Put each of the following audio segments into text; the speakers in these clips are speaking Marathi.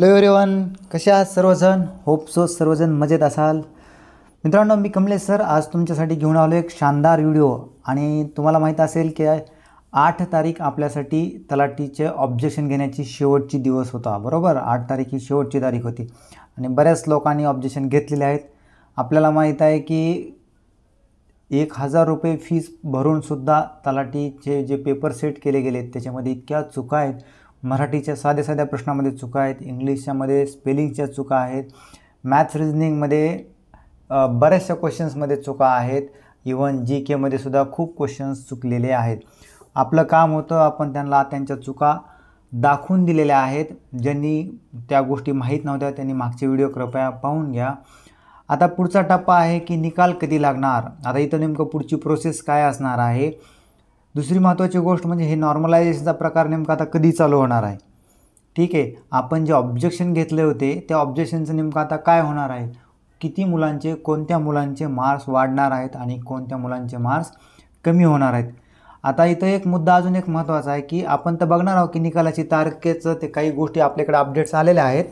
हॅलो एव्हरीवन कसे आहात सर्वजण होप सो सर्वजण मजेत असाल मित्रांनो मी कमलेश सर आज तुमच्यासाठी घेऊन आलो एक शानदार व्हिडिओ आणि तुम्हाला माहीत असेल की आठ तारीख आपल्यासाठी तलाठीचे ऑब्जेक्शन घेण्याची शेवटची दिवस होता बरोबर आठ तारीख ही शेवटची तारीख होती आणि बऱ्याच लोकांनी ऑब्जेक्शन घेतलेले आहेत आपल्याला माहीत आहे की एक हजार रुपये फीस भरूनसुद्धा तलाठीचे जे पेपर सेट केले गेले त्याच्यामध्ये इतक्या चुका आहेत मराठीच्या साध्या साध्या प्रश्नामध्ये चुका आहेत इंग्लिशच्यामध्ये स्पेलिंगच्या चुका आहेत मॅथ्स रिजनिंगमध्ये बऱ्याचशा क्वेश्चन्समध्ये चुका आहेत इवन जी केमध्ये सुद्धा खूप क्वेश्चन्स चुकलेले आहेत आपलं काम होतं आपण त्यांना त्यांच्या चुका दाखवून दिलेल्या आहेत ज्यांनी त्या गोष्टी माहीत नव्हत्या त्यांनी मागचे व्हिडिओ कृपया पाहून घ्या आता पुढचा टप्पा आहे की निकाल कधी लागणार आता इथं नेमकं पुढची प्रोसेस काय असणार आहे दुसरी महत्त्वाची गोष्ट म्हणजे हे नॉर्मलायझेशनचा प्रकार नेमका आता कधी चालू होणार आहे ठीक आहे आपण जे ऑब्जेक्शन घेतले होते त्या ऑब्जेक्शनचं नेमकं आता काय होणार आहे किती मुलांचे कोणत्या मुलांचे मार्क्स वाढणार आहेत आणि कोणत्या मुलांचे मार्क्स कमी होणार आहेत आता इथं एक मुद्दा अजून एक महत्त्वाचा आहे की आपण तर बघणार आहोत की निकालाची तारखेचं ते काही गोष्टी आपल्याकडे अपडेट्स आलेल्या आहेत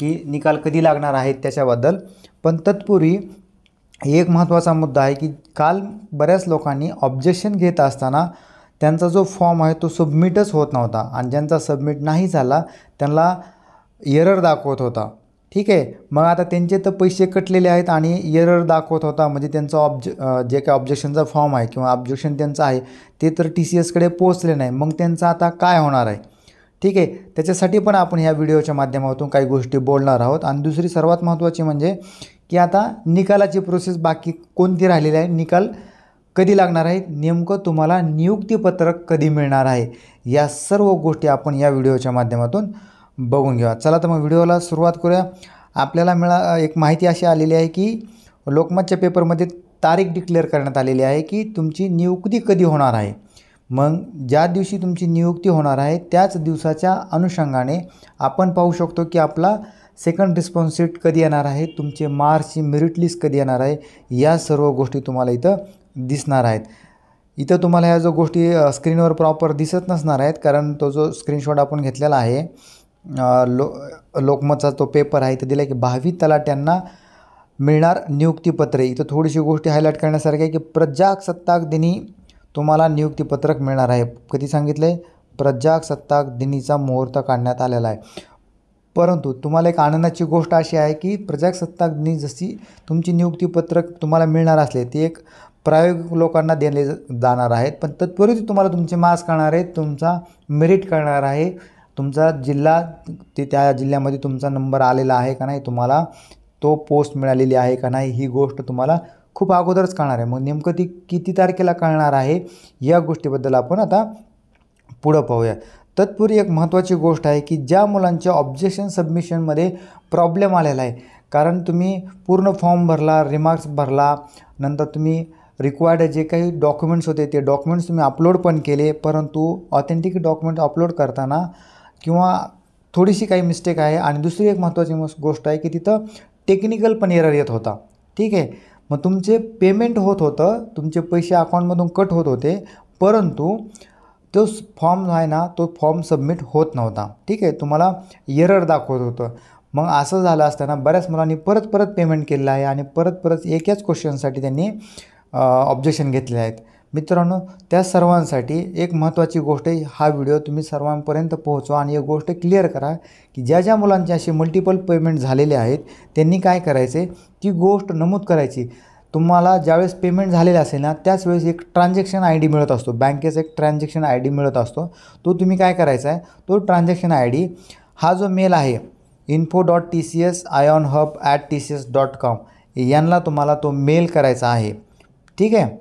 की निकाल कधी लागणार आहेत त्याच्याबद्दल पण तत्पूर्वी एक महत्त्वाचा मुद्दा आहे की काल बऱ्याच लोकांनी ऑब्जेक्शन घेत असताना त्यांचा जो फॉर्म आहे तो सबमिटच होत नव्हता आणि ज्यांचा सबमिट नाही झाला त्यांना एरर दाखवत होता ठीक आहे मग आता त्यांचे तर पैसे कटलेले आहेत आणि एरर दाखवत होता म्हणजे त्यांचा ऑब्ज जे काय ऑब्जेक्शनचा फॉर्म आहे किंवा ऑब्जेक्शन त्यांचं आहे ते तर टी सी एसकडे पोचले नाही मग त्यांचं आता काय होणार आहे ठीक आहे त्याच्यासाठी पण आपण ह्या व्हिडिओच्या माध्यमातून काही गोष्टी बोलणार आहोत आणि दुसरी सर्वात महत्त्वाची म्हणजे की आता निकालाची प्रोसेस बाकी कोणती राहिलेली आहे निकाल कधी लागणार आहे नेमकं तुम्हाला नियुक्तीपत्रक कधी मिळणार आहे या सर्व गोष्टी आपण या व्हिडिओच्या माध्यमातून बघून घेऊया चला तर मग व्हिडिओला सुरुवात करूया आपल्याला मिळा एक माहिती अशी आलेली आहे की लोकमतच्या पेपरमध्ये तारीख डिक्लेअर करण्यात आलेली आहे की तुमची नियुक्ती कधी होणार आहे मग ज्या दिवशी तुमची नियुक्ती होणार आहे त्याच दिवसाच्या अनुषंगाने आपण पाहू शकतो की आपला सेकंड रिस्पॉन्स कधी येणार आहे तुमचे मार्क्सची मेरिट लिस्ट कधी येणार आहे या सर्व गोष्टी तुम्हाला इथं दिसणार आहेत इथं तुम्हाला या जो गोष्टी स्क्रीनवर प्रॉपर दिसत नसणार आहेत कारण तो जो स्क्रीनशॉट आपण घेतलेला आहे लो लोकमतचा तो पेपर आहे इथं दिला की भावी तलाट्यांना मिळणार नियुक्तीपत्रे इथं थोडीशी गोष्टी हायलाईट करण्यासारखी आहे की प्रजासत्ताक दिनी तुम्हाला नियुक्तीपत्रक मिळणार आहे कधी सांगितलं आहे प्रजासत्ताक दिनीचा मुहूर्त काढण्यात आलेला आहे परंतु तुम्हाला एक आनंदाची गोष्ट अशी आहे की प्रजासत्ताक दिनी जशी तुमची नियुक्तीपत्रक तुम्हाला मिळणार असले ती एक प्रायोगिक लोकांना देणे जाणार आहेत पण तत्पूर्वी तुम्हाला तुमचे मार्क्स कळणार आहेत तुमचा मेरिट करणार आहे तुमचा जिल्हा ते त्या जिल्ह्यामध्ये तुमचा नंबर आलेला आहे का नाही तुम्हाला तो पोस्ट मिळालेली आहे का नाही ही गोष्ट तुम्हाला खूप अगोदरच कळणार आहे मग नेमकं ती किती तारखेला कळणार आहे या गोष्टीबद्दल आपण आता पुढं पाहूया तत्पूर्वी एक महत्त्वाची गोष्ट आहे की ज्या मुलांच्या ऑब्जेक्शन सबमिशनमध्ये प्रॉब्लेम आलेला आहे कारण तुम्ही पूर्ण फॉर्म भरला रिमार्क्स भरला नंतर तुम्ही रिक्वायर्ड जे काही डॉक्युमेंट्स होते ते डॉक्युमेंट्स तुम्ही अपलोड पण केले परंतु ऑथेंटिक डॉक्युमेंट अपलोड करताना किंवा थोडीशी काही मिस्टेक आहे आणि दुसरी एक महत्त्वाची गोष्ट आहे की तिथं टेक्निकल पण एरर येत होता ठीक आहे मग तुमचे पेमेंट होत होतं तुमचे पैसे अकाउंटमधून कट होत होते परंतु तो फॉर्म आहे ना तो फॉर्म सबमिट होत नव्हता ठीक आहे तुम्हाला एरर दाखवत होतं मग असं झालं असताना बऱ्याच मुलांनी परत परत पेमेंट केलेलं आहे आणि परत परत एकाच क्वेश्चनसाठी त्यांनी ऑब्जेक्शन घेतलेले आहेत मित्रांनो त्या सर्वांसाठी एक महत्त्वाची गोष्ट हा व्हिडिओ तुम्ही सर्वांपर्यंत पोहोचवा आणि एक गोष्ट क्लिअर करा की ज्या ज्या मुलांचे असे मल्टिपल पेमेंट झालेले आहेत त्यांनी काय करायचे ती गोष्ट नमूद करायची तुम्हाला ज्यावेळेस पेमेंट झालेलं असेल ना त्याच वेळेस एक ट्रान्झॅक्शन आय डी मिळत असतो बँकेचा एक ट्रान्झॅक्शन आय डी मिळत असतो तो तुम्ही काय करायचा आहे तो ट्रान्झॅक्शन आय डी हा जो मेल आहे info dot T C S I on hub at T C S dot com यांना तुम्हाला तो मेल करायचा आहे ठीक आहे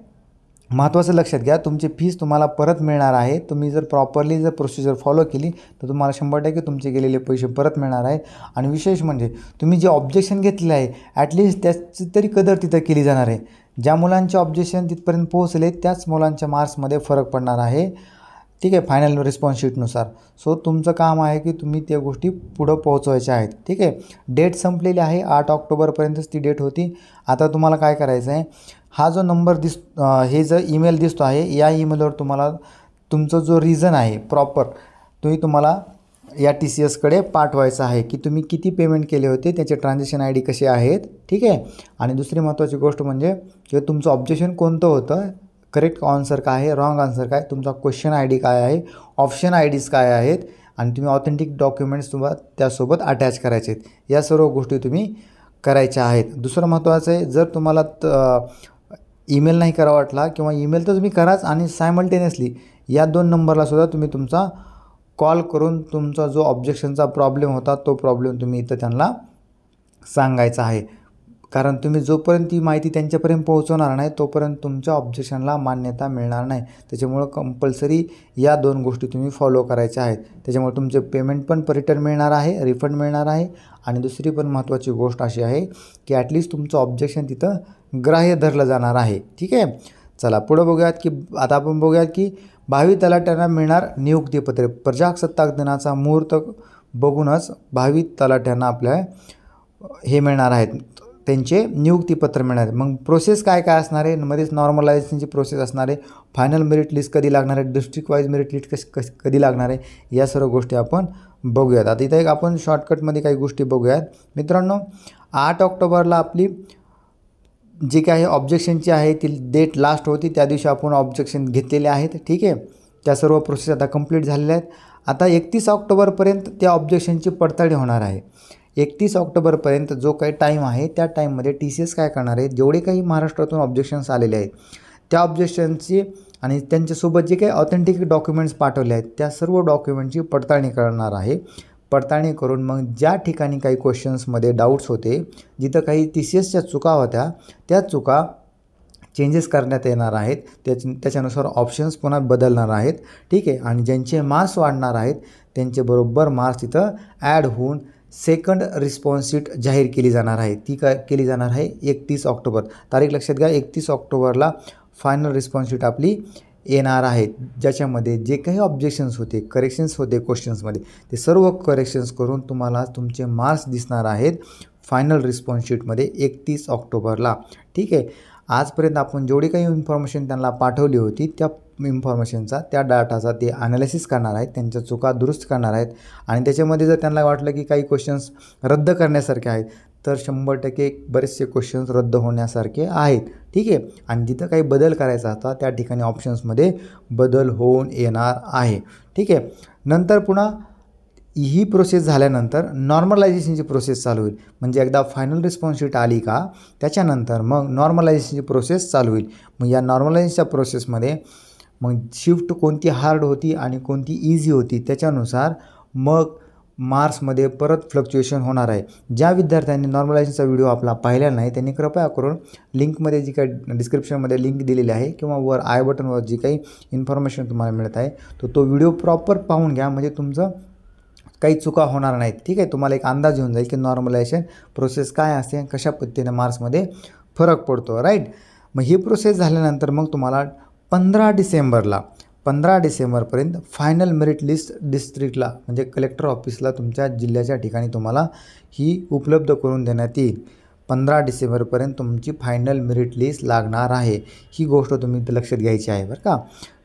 महत्त्वाचं लक्षात घ्या तुमची फीस तुम्हाला परत मिळणार आहे तुम्ही जर प्रॉपरली जर प्रोसिजर फॉलो केली तर तुम्हाला शंभर टक्के तुमचे गेलेले पैसे परत मिळणार आहे आणि विशेष म्हणजे तुम्ही जे ऑब्जेक्शन घेतले आहे ॲटलिस्ट त्याची तरी कदर तिथं केली जाणार आहे ज्या मुलांचे ऑब्जेक्शन तिथपर्यंत पोहोचले त्याच मुलांच्या मार्क्समध्ये फरक पडणार आहे ठीक आहे फायनल रिस्पॉन्स शीटनुसार सो तुमचं काम आहे की तुम्ही त्या गोष्टी पुढं पोहोचवायच्या आहेत ठीक आहे डेट संपलेली आहे आठ ऑक्टोबरपर्यंतच ती डेट होती आता तुम्हाला काय करायचं आहे हा जो नंबर दिस हे जो ईमेल दिसतो आहे या ईमेलवर तुम्हाला तुमचं जो रिझन आहे प्रॉपर तुम्ही तुम्हाला या टी सी एसकडे पाठवायचं आहे की तुम्ही किती पेमेंट केले होते त्याचे ट्रान्झॅक्शन आय डी कसे आहेत ठीक आहे आणि दुसरी महत्त्वाची गोष्ट म्हणजे किंवा तुमचं ऑब्जेक्शन कोणतं होतं करेक्ट आन्सर काय आहे रॉंग आन्सर काय तुमचा क्वेश्चन आय डी काय आहे ऑप्शन आय डीज काय आहेत आणि तुम्ही ऑथेंटिक डॉक्युमेंट्स तुम्हाला त्यासोबत अटॅच करायचे आहेत या सर्व गोष्टी तुम्ही करायच्या आहेत दुसरं महत्त्वाचं आहे जर तुम्हाला ईमेल नाही करा वाटला किंवा ईमेल तर तुम्ही कराच आणि सायमल्टेनियसली या दोन नंबरलासुद्धा तुम्ही तुमचा कॉल करून तुमचा जो ऑब्जेक्शनचा प्रॉब्लेम होता तो प्रॉब्लेम तुम्ही इथं त्यांना सांगायचा आहे कारण तुम्ही जोपर्यंत ती माहिती त्यांच्यापर्यंत पोहोचवणार नाही तोपर्यंत तुमच्या ऑब्जेक्शनला मान्यता मिळणार नाही त्याच्यामुळं कंपल्सरी या दोन गोष्टी तुम्ही फॉलो करायच्या आहेत त्याच्यामुळे तुमचे पेमेंट पण रिटर्न मिळणार आहे रिफंड मिळणार आहे आणि दुसरी पण महत्त्वाची गोष्ट अशी आहे की ॲटलिस्ट तुमचं ऑब्जेक्शन तिथं ग्राह्य धरलं जाणार आहे ठीक आहे चला पुढं बघूयात की आता आपण बघूयात की भावी तलाट्यांना मिळणार नियुक्तीपत्रे प्रजासत्ताक दिनाचा मुहूर्त बघूनच भावी तलाट्यांना आपल्या हे मिळणार आहेत त्यांचे नियुक्तीपत्र मिळणार मग प्रोसेस काय काय असणार आहे मध्येच नॉर्मलायझेशनची प्रोसेस असणार आहे फायनल मेरिट लिस्ट कधी लागणार आहे डिस्ट्रिक्ट वाईज मेरिट लिस्ट कश कश कधी लागणार आहे या सर्व गोष्टी आपण बघूयात आता इथं एक आपण शॉर्टकटमध्ये काही गोष्टी बघूयात मित्रांनो आठ ऑक्टोबरला आपली जी काही ऑब्जेक्शनची आहे ती डेट लास्ट होती त्या दिवशी आपण ऑब्जेक्शन घेतलेले आहेत ठीक आहे त्या सर्व प्रोसेस आता कंप्लीट झालेल्या आहेत आता एकतीस ऑक्टोबरपर्यंत त्या ऑब्जेक्शनची पडताळणी होणार आहे एकतीस ऑक्टोबरपर्यंत जो काही टाईम आहे त्या टाईममध्ये टी सी एस काय करणार आहे जेवढे काही महाराष्ट्रातून ऑब्जेक्शन्स आलेले आहेत त्या ऑब्जेक्शनची आणि त्यांच्यासोबत जे काही ऑथेंटिक डॉक्युमेंट्स पाठवले आहेत त्या सर्व डॉक्युमेंटची पडताळणी करणार आहे पडताळणी करून मग ज्या ठिकाणी काही क्वेश्चन्समध्ये डाऊट्स होते जिथं काही टी सी एसच्या चुका होत्या त्या चुका चेंजेस करण्यात येणार आहेत त्याच त्याच्यानुसार ऑप्शन्स पुन्हा बदलणार आहेत ठीक आहे आणि ज्यांचे मार्क्स वाढणार आहेत त्यांचे बरोबर मार्क्स तिथं ॲड होऊन सेकंड रिस्पॉन्स शीट जाहीर केली जाणार आहे ती काय केली जाणार आहे एकतीस ऑक्टोबर तारीख लक्षात घ्या एकतीस ऑक्टोबरला फायनल रिस्पॉन्स शीट आपली येणार आहे ज्याच्यामध्ये जे काही ऑब्जेक्शन्स होते करेक्शन्स होते क्वेश्चन्समध्ये ते सर्व करेक्शन्स करून तुम्हाला तुमचे मार्क्स दिसणार आहेत फायनल रिस्पॉन्स शीटमध्ये एकतीस ऑक्टोबरला ठीक आहे आजपर्यंत आपण जेवढी काही इन्फॉर्मेशन त्यांना पाठवली होती त्या इन्फॉर्मेशनचा त्या डाटाचा ते ॲनालिसिस करणार आहेत त्यांच्या चुका दुरुस्त करणार आहेत आणि त्याच्यामध्ये जर त्यांना वाटलं की काही क्वेश्चन्स रद्द करण्यासारखे आहेत तर शंभर टक्के बरेचसे क्वेश्चन्स रद्द होण्यासारखे आहेत ठीक आहे आणि जिथं काही बदल करायचा होता त्या ठिकाणी ऑप्शन्समध्ये बदल होऊन येणार आहे ठीक आहे नंतर पुन्हा ही प्रोसेस झाल्यानंतर नॉर्मलायझेशनची प्रोसेस चालू होईल म्हणजे एकदा फायनल रिस्पॉन्स शीट आली का त्याच्यानंतर मग नॉर्मलायझेशनची प्रोसेस चालू होईल मग या नॉर्मलायझेशनच्या प्रोसेसमध्ये मग शिफ्ट कोणती हार्ड होती आणि कोणती इझी होती त्याच्यानुसार मग मार्क्समध्ये परत फ्लक्च्युएशन होणार आहे ज्या विद्यार्थ्यांनी नॉर्मलायझेशनचा व्हिडिओ आपला पाहिला नाही त्यांनी कृपया करून लिंकमध्ये जी काही डिस्क्रिप्शनमध्ये लिंक दिलेली आहे किंवा वर आय बटनवर जी काही इन्फॉर्मेशन तुम्हाला मिळत आहे तो तो व्हिडिओ प्रॉपर पाहून घ्या म्हणजे तुमचं काही चुका होणार नाहीत ठीक आहे तुम्हाला एक अंदाज येऊन जाईल की नॉर्मलायझेशन प्रोसेस काय असते कशा पद्धतीने मार्क्समध्ये फरक पडतो राईट मग ही प्रोसेस झाल्यानंतर मग तुम्हाला पंधरा डिसेंबरला पंधरा डिसेंबरपर्यंत फायनल मेरिट लिस्ट डिस्ट्रिक्टला म्हणजे कलेक्टर ऑफिसला तुमच्या जिल्ह्याच्या ठिकाणी तुम्हाला ही उपलब्ध करून देण्यात येईल पंधरा डिसेंबरपर्यंत तुमची फायनल मेरिट लिस्ट लागणार आहे ही गोष्ट तुम्ही लक्षात घ्यायची आहे बरं का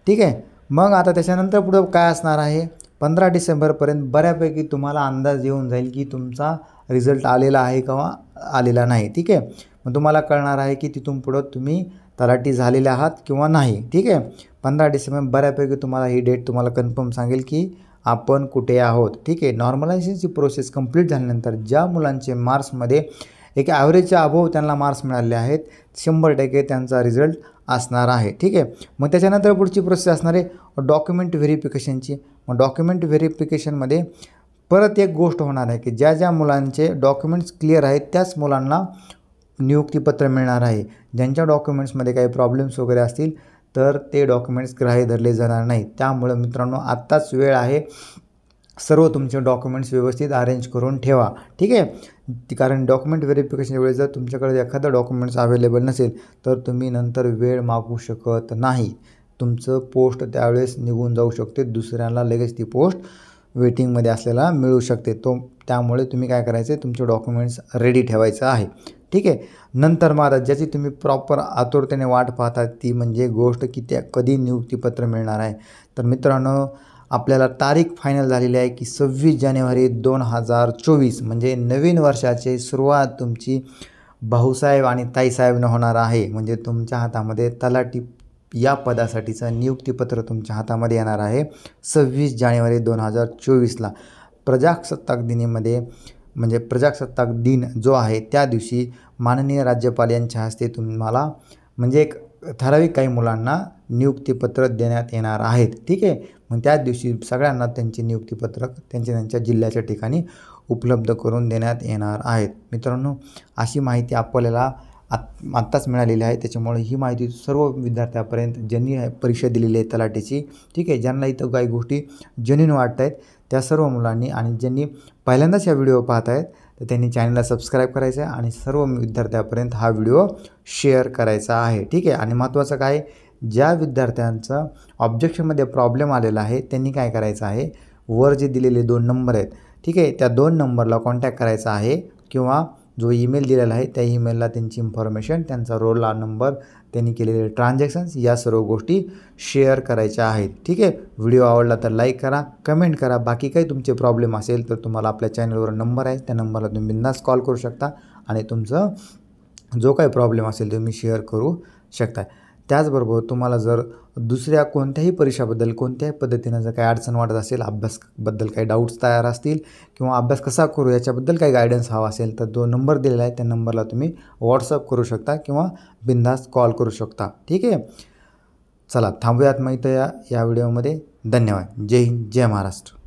ठीक आहे मग आता त्याच्यानंतर पुढं काय असणार आहे पंधरा डिसेंबरपर्यंत बऱ्यापैकी तुम्हाला अंदाज येऊन जाईल की तुमचा रिझल्ट आलेला आहे किंवा आलेला नाही ठीक आहे मग तुम्हाला कळणार आहे की तिथून पुढं तुम्ही तलाठी झालेले आहात किंवा नाही ठीक आहे पंधरा डिसेंबर बऱ्यापैकी तुम्हाला ही डेट तुम्हाला कन्फर्म सांगेल की आपण कुठे आहोत ठीक आहे नॉर्मलायझेशनची प्रोसेस कंप्लीट झाल्यानंतर ज्या मुलांचे मार्क्समध्ये एक ॲव्हरेजच्या अभाव त्यांना मार्क्स मिळाले आहेत शंभर टक्के त्यांचा रिझल्ट असणार आहे ठीक आहे मग त्याच्यानंतर पुढची प्रोसेस असणार आहे डॉक्युमेंट व्हेरिफिकेशनची मग डॉक्युमेंट व्हेरिफिकेशनमध्ये परत एक गोष्ट होणार आहे की ज्या ज्या मुलांचे डॉक्युमेंट्स क्लिअर आहेत त्याच मुलांना नियुक्तीपत्र मिळणार आहे ज्यांच्या डॉक्युमेंट्समध्ये काही प्रॉब्लेम्स वगैरे असतील तर ते डॉक्युमेंट्स ग्राह्य धरले जाणार नाही त्यामुळे मित्रांनो आत्ताच वेळ आहे सर्व तुमचे डॉक्युमेंट्स व्यवस्थित अरेंज करून ठेवा ठीक आहे ती कारण डॉक्युमेंट व्हेरिफिकेशन वेळेस जर तुमच्याकडे एखादा डॉक्युमेंट्स अवेलेबल नसेल तर तुम्ही नंतर वेळ मागू शकत नाही तुमचं पोस्ट त्यावेळेस निघून जाऊ शकते दुसऱ्यांना लगेच ती पोस्ट वेटिंगमध्ये असलेला मिळू शकते तो त्यामुळे तुम्ही काय करायचं आहे तुमचे डॉक्युमेंट्स रेडी ठेवायचं आहे ठीक आहे नंतर महाराज ज्याची तुम्ही प्रॉपर आतुरतेने वाट पाहता ती म्हणजे गोष्ट की त्या कधी नियुक्तीपत्र मिळणार आहे तर मित्रांनो आपल्याला तारीख फायनल झालेली आहे की सव्वीस जानेवारी दोन हजार चोवीस म्हणजे नवीन वर्षाची सुरुवात तुमची भाऊसाहेब आणि ताईसाहेबनं होणार आहे म्हणजे तुमच्या हातामध्ये तलाठी या पदासाठीचं नियुक्तीपत्र तुमच्या हातामध्ये येणार आहे सव्वीस जानेवारी दोन हजार चोवीसला प्रजासत्ताक दिनीमध्ये म्हणजे प्रजासत्ताक दिन जो आहे त्या दिवशी माननीय राज्यपाल यांच्या हस्ते तुम्हाला म्हणजे एक ठराविक काही मुलांना नियुक्तीपत्र देण्यात येणार आहेत ठीक आहे मग त्याच दिवशी सगळ्यांना त्यांची नियुक्तीपत्रक त्यांच्या त्यांच्या जिल्ह्याच्या ठिकाणी उपलब्ध करून देण्यात येणार आहेत मित्रांनो अशी माहिती आपल्याला आत आत्ताच मिळालेली आहे त्याच्यामुळे ही माहिती सर्व विद्यार्थ्यापर्यंत ज्यांनी परीक्षा दिलेली आहे तलाठीची ठीक आहे ज्यांना इथं काही गोष्टी जनिन वाटत आहेत त्या सर्व मुलांनी आणि ज्यांनी पहिल्यांदाच हा व्हिडिओ पाहत आहेत तर त्यांनी चॅनलला सबस्क्राईब करायचं आहे आणि सर्व विद्यार्थ्यापर्यंत हा व्हिडिओ शेअर करायचा आहे ठीक आहे आणि महत्त्वाचं काय ज्या विद्यार्थ्यांचा ऑब्जेक्शनमध्ये प्रॉब्लेम आलेला आहे त्यांनी काय करायचं आहे वर जे दिलेले दोन नंबर आहेत ठीक आहे त्या दोन नंबरला कॉन्टॅक्ट करायचा आहे किंवा जो ईमेल दिलेला आहे त्या ईमेलला त्यांची इन्फॉर्मेशन त्यांचा रोल नंबर त्यांनी केलेले ट्रान्झॅक्शन्स या सर्व गोष्टी शेअर करायच्या आहेत ठीक आहे व्हिडिओ आवडला तर लाईक करा कमेंट करा बाकी काही तुमचे प्रॉब्लेम असेल तर तुम्हाला आपल्या चॅनलवर नंबर आहे त्या नंबरला तुम्ही बिंदास कॉल करू शकता आणि तुमचं जो काही प्रॉब्लेम असेल तो मी शेअर करू शकता त्याचबरोबर तुम्हाला जर दुसऱ्या कोणत्याही परीक्षाबद्दल कोणत्याही पद्धतीनं जर काही अडचण वाटत असेल अभ्यासबद्दल काही डाऊट्स तयार असतील किंवा अभ्यास कसा करू याच्याबद्दल काही गायडन्स हवा असेल तर जो नंबर दिलेला आहे त्या नंबरला तुम्ही व्हॉट्सअप करू शकता किंवा बिंदास कॉल करू शकता ठीक आहे चला थांबूयात माहिती या या व्हिडिओमध्ये धन्यवाद जय हिंद जय महाराष्ट्र